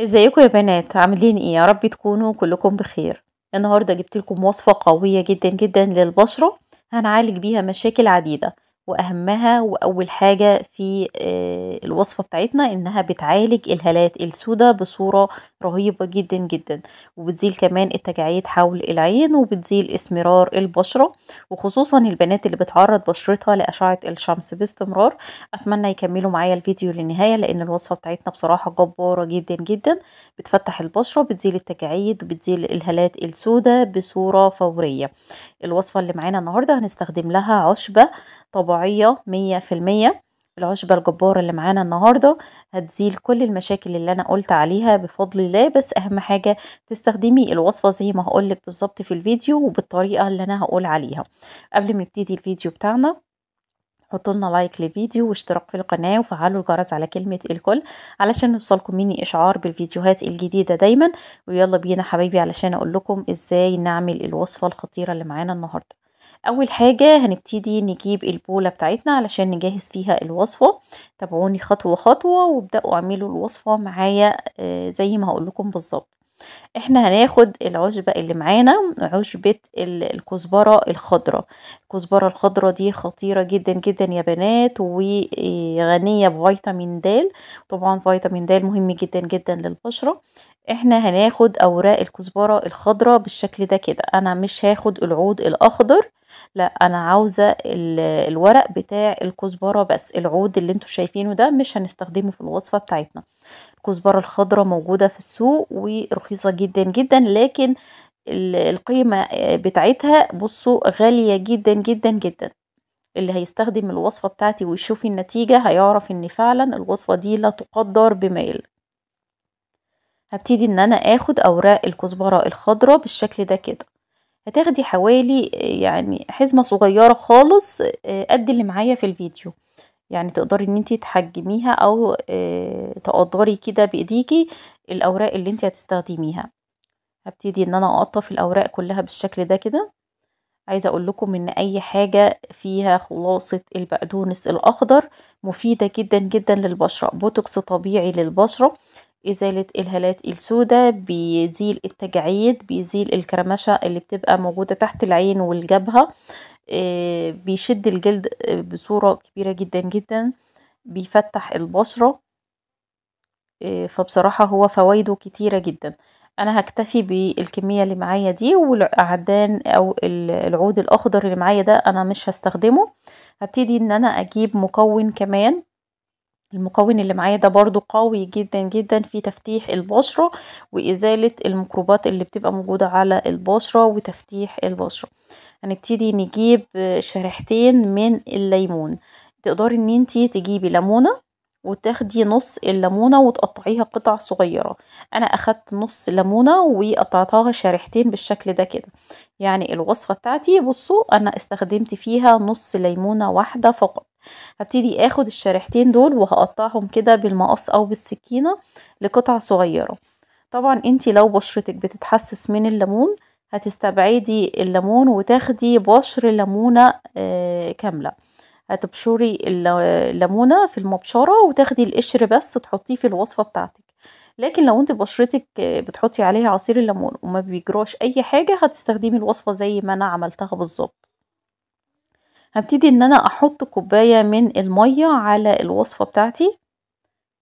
ازيكم يا بنات عاملين ايه يا رب تكونوا كلكم بخير النهارده جبت لكم وصفه قويه جدا جدا للبشره هنعالج بيها مشاكل عديده واهمها واول حاجة في آه، الوصفة بتاعتنا انها بتعالج الهالات السوداء بصورة رهيبة جدا جدا وبتزيل كمان التجاعيد حول العين وبتزيل اسمرار البشرة وخصوصا البنات اللي بتعرض بشرتها لاشعة الشمس باستمرار اتمنى يكملوا معايا الفيديو للنهاية لان الوصفة بتاعتنا بصراحة جبارة جدا جدا بتفتح البشرة بتزيل التجاعيد بتزيل الهالات السوداء بصورة فورية الوصفة اللي معانا النهاردة هنستخدم لها عشبة طبعا موضوعية مية في المية العشبة الجبارة اللي معانا النهاردة هتزيل كل المشاكل اللي أنا قلت عليها بفضل الله بس أهم حاجة تستخدمي الوصفة زي ما هقولك بالظبط في الفيديو وبالطريقة اللي أنا هقول عليها قبل ما نبتدي الفيديو بتاعنا حطولنا لايك للفيديو واشتراك في القناة وفعلوا الجرس على كلمة الكل علشان يوصلكم مني اشعار بالفيديوهات الجديدة دايما ويلا بينا حبيبي علشان اقول لكم ازاي نعمل الوصفة الخطيرة اللي معانا النهاردة اول حاجة هنبتدي نجيب البولة بتاعتنا علشان نجهز فيها الوصفة تابعوني خطوة خطوة وابدأوا اعملوا الوصفة معايا آه، زي ما هقول لكم بالظبط احنا هناخد العشبة اللي معانا عشبة الكزبرة الخضرة الكزبرة الخضرة دي خطيرة جدا جدا يا بنات وغنية بفيتامين د طبعا فيتامين د مهم جدا جدا للبشرة احنا هناخد اوراق الكزبرة الخضراء بالشكل ده كده انا مش هاخد العود الاخضر لا انا عاوزة الورق بتاع الكزبرة بس العود اللي انتوا شايفينه ده مش هنستخدمه في الوصفة بتاعتنا الكزبرة الخضراء موجودة في السوق ورخيصة جدا جدا لكن القيمة بتاعتها بصوا غالية جدا جدا جدا اللي هيستخدم الوصفة بتاعتي ويشوف النتيجة هيعرف ان فعلا الوصفة دي لا تقدر بميل هبتدي ان انا اخد اوراق الكزبرة الخضراء بالشكل ده كده هتاخدي حوالي يعني حزمة صغيرة خالص آه، قد اللي معايا في الفيديو يعني تقدري ان انتي تحجميها او آه، تقدري كده بايديكي الاوراق اللي انتي هتستخدميها هبتدي ان انا اقطف الاوراق كلها بالشكل ده كده عايزه اقول لكم ان اي حاجه فيها خلاصه البقدونس الاخضر مفيده جدا جدا للبشره بوتوكس طبيعي للبشره إزالة الهالات السوداء بيزيل التجاعيد بيزيل الكرمشة اللي بتبقى موجودة تحت العين والجبهة آه، بيشد الجلد آه، بصورة كبيرة جدا جدا بيفتح البصرة آه، فبصراحة هو فوائده كتيرة جدا انا هكتفي بالكميه اللي معايا دي والعدان او العود الاخضر اللي معايا ده انا مش هستخدمه هبتدي ان انا اجيب مكون كمان المكون اللي معايا ده برضو قوي جدا جدا في تفتيح البشرة وإزالة الميكروبات اللي بتبقى موجودة على البشرة وتفتيح البشرة هنبتدي نجيب شريحتين من الليمون تقدري ان انتي تجيبي ليمونة وتاخدي نص الليمونة وتقطعيها قطع صغيرة انا اخدت نص ليمونة وقطعتها شريحتين بالشكل ده كده يعني الوصفة بتاعتي بصوا انا استخدمت فيها نص ليمونة واحدة فقط هبتدي اخد الشريحتين دول وهقطعهم كده بالمقص او بالسكينة لقطع صغيرة طبعا انتي لو بشرتك بتتحسس من الليمون هتستبعدي الليمون وتاخدي بشر ليمونة آه، كاملة هتبشري الليمونة في المبشرة وتاخدي القشر بس تحطيه في الوصفة بتاعتك لكن لو انت بشرتك بتحطي عليها عصير الليمون وما بيجراش اي حاجة هتستخدمي الوصفة زي ما انا عملتها بالظبط هبتدي ان انا احط كوباية من المية على الوصفة بتاعتي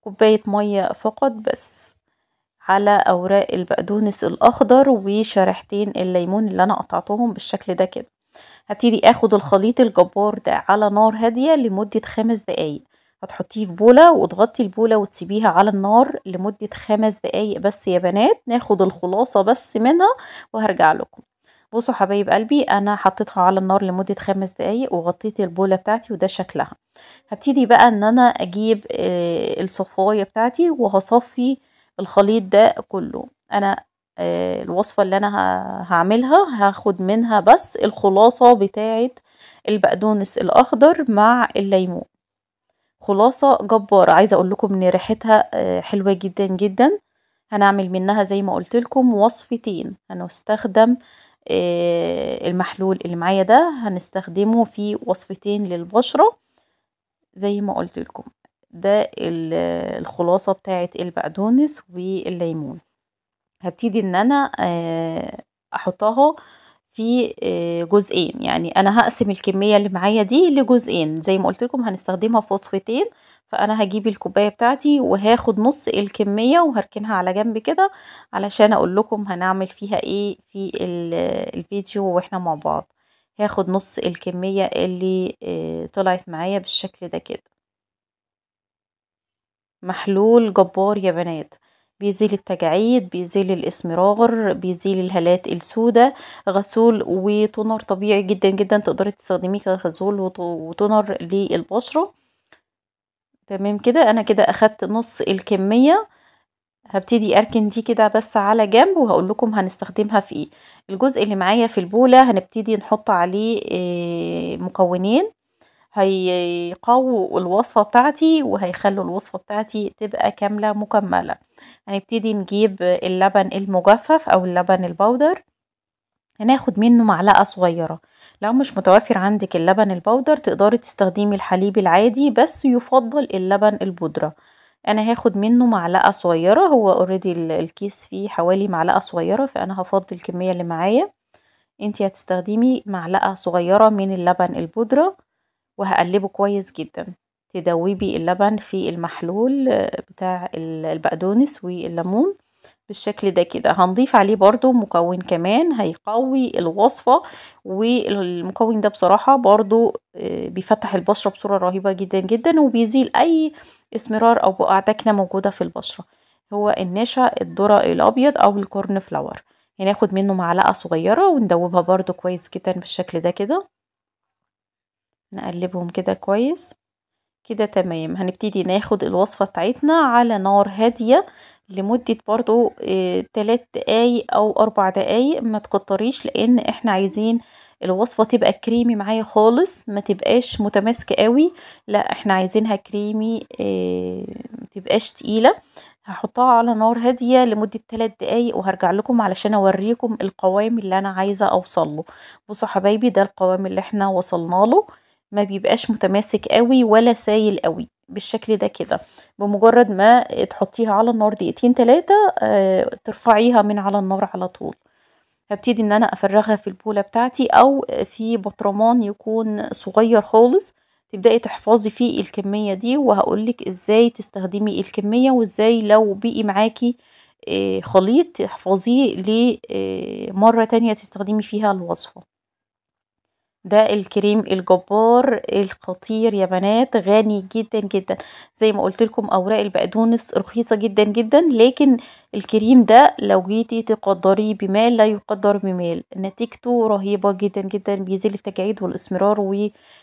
كوباية مية فقط بس على اوراق البقدونس الاخضر وشريحتين الليمون اللي انا قطعتهم بالشكل ده كده هبتدي اخد الخليط الجبار ده على نار هادية لمدة خمس دقايق هتحطيه في بولة وتغطي البولة وتسيبيها على النار لمدة خمس دقايق بس يا بنات ناخد الخلاصة بس منها وهرجع لكم بصوا حبايب قلبي انا حطيتها على النار لمده خمس دقايق وغطيت البوله بتاعتي وده شكلها هبتدي بقى ان انا اجيب آه، الصفايه بتاعتي وهصفي الخليط ده كله انا آه، الوصفه اللي انا هعملها هاخد منها بس الخلاصه بتاعه البقدونس الاخضر مع الليمون خلاصه جباره عايزه اقول لكم ان ريحتها آه، حلوه جدا جدا هنعمل منها زي ما قلت لكم وصفتين هنستخدم آه، المحلول اللي معايا ده هنستخدمه في وصفتين للبشرة زي ما قلت لكم ده الخلاصة بتاعة البقدونس والليمون هبتدي ان انا آه، احطها في آه، جزئين يعني انا هقسم الكمية اللي معايا دي لجزئين زي ما قلت لكم هنستخدمها في وصفتين فانا هجيب الكوباية بتاعتي وهاخد نص الكمية وهركنها على جنب كده علشان اقول لكم هنعمل فيها ايه في الفيديو واحنا مع بعض هاخد نص الكمية اللي آه، طلعت معايا بالشكل ده كده محلول جبار يا بنات بيزيل التجاعيد بيزيل الاسمرار بيزيل الهالات السوداء غسول وتونر طبيعي جدا جدا تقدري تستخدميه كغسول وتونر للبشرة تمام كده انا كده اخدت نص الكمية هبتدي اركن دي كده بس على جنب وهقول لكم هنستخدمها في ايه الجزء اللي معايا في البولة هنبتدي نحط عليه آه، مكونين هيقووا الوصفة بتاعتي وهيخلوا الوصفة بتاعتي تبقى كاملة مكملة هنبتدي نجيب اللبن المجفف او اللبن البودر هناخد منه معلقة صغيرة لو مش متوفر عندك اللبن البودر تقدري تستخدمي الحليب العادي بس يفضل اللبن البودرة انا هاخد منه معلقة صغيرة هو اوريدي الكيس فيه حوالي معلقة صغيرة فانا هفضل الكمية اللي معايا انتي هتستخدمي معلقة صغيرة من اللبن البودرة وهقلبه كويس جدا تدوبي اللبن في المحلول بتاع البقدونس والليمون بالشكل ده كده هنضيف عليه برضو مكون كمان هيقوي الوصفة والمكون ده بصراحة برضو آه، بيفتح البشرة بصورة رهيبة جدا جدا وبيزيل اي اسمرار او بقع دكنة موجودة في البشرة هو النشا الذرة الابيض او الكورن فلاور هناخد منه معلقة صغيرة وندوبها برضو كويس جدا بالشكل ده كده نقلبهم كده كويس كده تمام هنبتدي ناخد الوصفة بتاعتنا على نار هادية لمدة برضو آه، تلات دقايق او اربع دقايق ما تكتريش لان احنا عايزين الوصفة تبقى كريمي معايا خالص ما تبقاش متماسكة قوي لا احنا عايزينها كريمي آه، ما تبقاش تقيلة هحطها على نار هادية لمدة تلات دقايق وهرجع لكم علشان اوريكم القوام اللي انا عايزة اوصله بصوا حبايبي ده القوام اللي احنا وصلنا له ما بيبقاش متماسك قوي ولا سايل قوي بالشكل ده كده بمجرد ما تحطيها على النار دقيقتين تلاتة آه ترفعيها من على النار على طول هبتدي ان انا افرغها في البولة بتاعتي او في بطرمان يكون صغير خالص تبدأي تحفظي فيه الكمية دي وهقولك ازاي تستخدمي الكمية وازاي لو بقي معاكي آه، خليط تحفظيه لمرة آه، تانية تستخدمي فيها الوصفة ده الكريم الجبار الخطير يا بنات غني جدا جدا زي ما قلت لكم اوراق البقدونس رخيصه جدا جدا لكن الكريم ده لو جيتي تقدريه بمال لا يقدر بمال نتيجته رهيبه جدا جدا بيزيل التجاعيد والاسمرار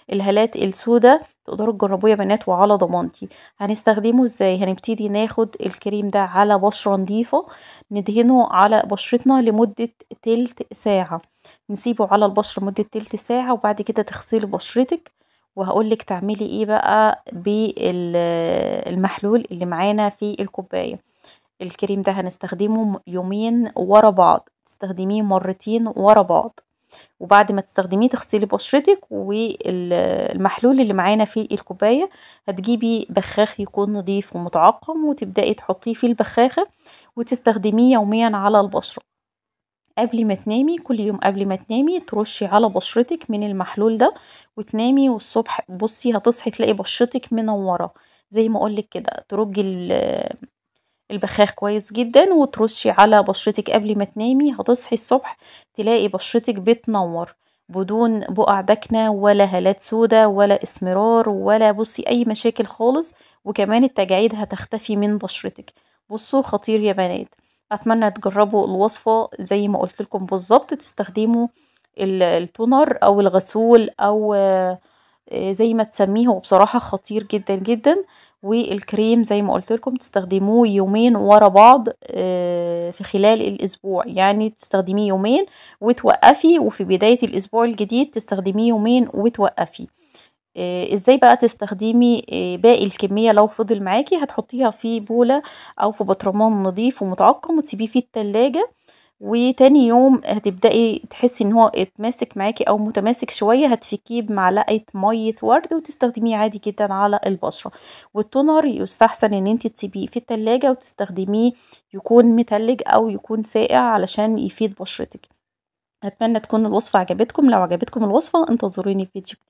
والهالات السوداء تقدروا تجربوه يا بنات وعلى ضمانتي هنستخدمه ازاي هنبتدي ناخد الكريم ده على بشره نظيفه ندهنه على بشرتنا لمده تلت ساعه نسيبه على البشرة مدة تلت ساعة وبعد كده تغسلي بشرتك وهقولك تعملي ايه بقى بالمحلول اللي معانا في الكوباية الكريم ده هنستخدمه يومين ورا بعض تستخدميه مرتين ورا بعض وبعد ما تستخدميه تغسلي بشرتك والمحلول اللي معانا في الكوبايه هتجيبي بخاخ يكون نظيف ومتعقم وتبداي تحطيه في البخاخه وتستخدميه يوميا على البشره قبل ما تنامي كل يوم قبل ما تنامي ترشي على بشرتك من المحلول ده وتنامي والصبح بصي هتصحي تلاقي بشرتك منوره زي ما اقولك كده ترجي البخاخ كويس جدا وترشي على بشرتك قبل ما تنامي هتصحي الصبح تلاقي بشرتك بتنور بدون بقع داكنة ولا هالات سودة ولا اسمرار ولا بصي أي مشاكل خالص وكمان التجاعيد هتختفي من بشرتك بصوا خطير يا بنات اتمنى تجربوا الوصفة زي ما قلت لكم بالظبط تستخدموا التونر او الغسول او آه، زي ما تسميه هو بصراحة خطير جدا جدا والكريم زي ما قلت لكم تستخدموه يومين ورا بعض آه، في خلال الاسبوع يعني تستخدميه يومين وتوقفي وفي بداية الاسبوع الجديد تستخدميه يومين وتوقفي آه، ازاي بقى تستخدمي آه، باقي الكمية لو فضل معاكي هتحطيها في بولة او في بطرمان نضيف ومتعقم وتسيبيه في التلاجة وتاني يوم هتبدأي تحسي ان هو اتماسك معاكي او متماسك شوية هتفكيه بمعلقة مية ورد وتستخدميه عادي جدا على البشرة والتونر يستحسن ان انت تسيبيه في التلاجة وتستخدميه يكون متلج او يكون ساقع علشان يفيد بشرتك اتمنى تكون الوصفة عجبتكم لو عجبتكم الوصفة انتظروني في فيديو جديد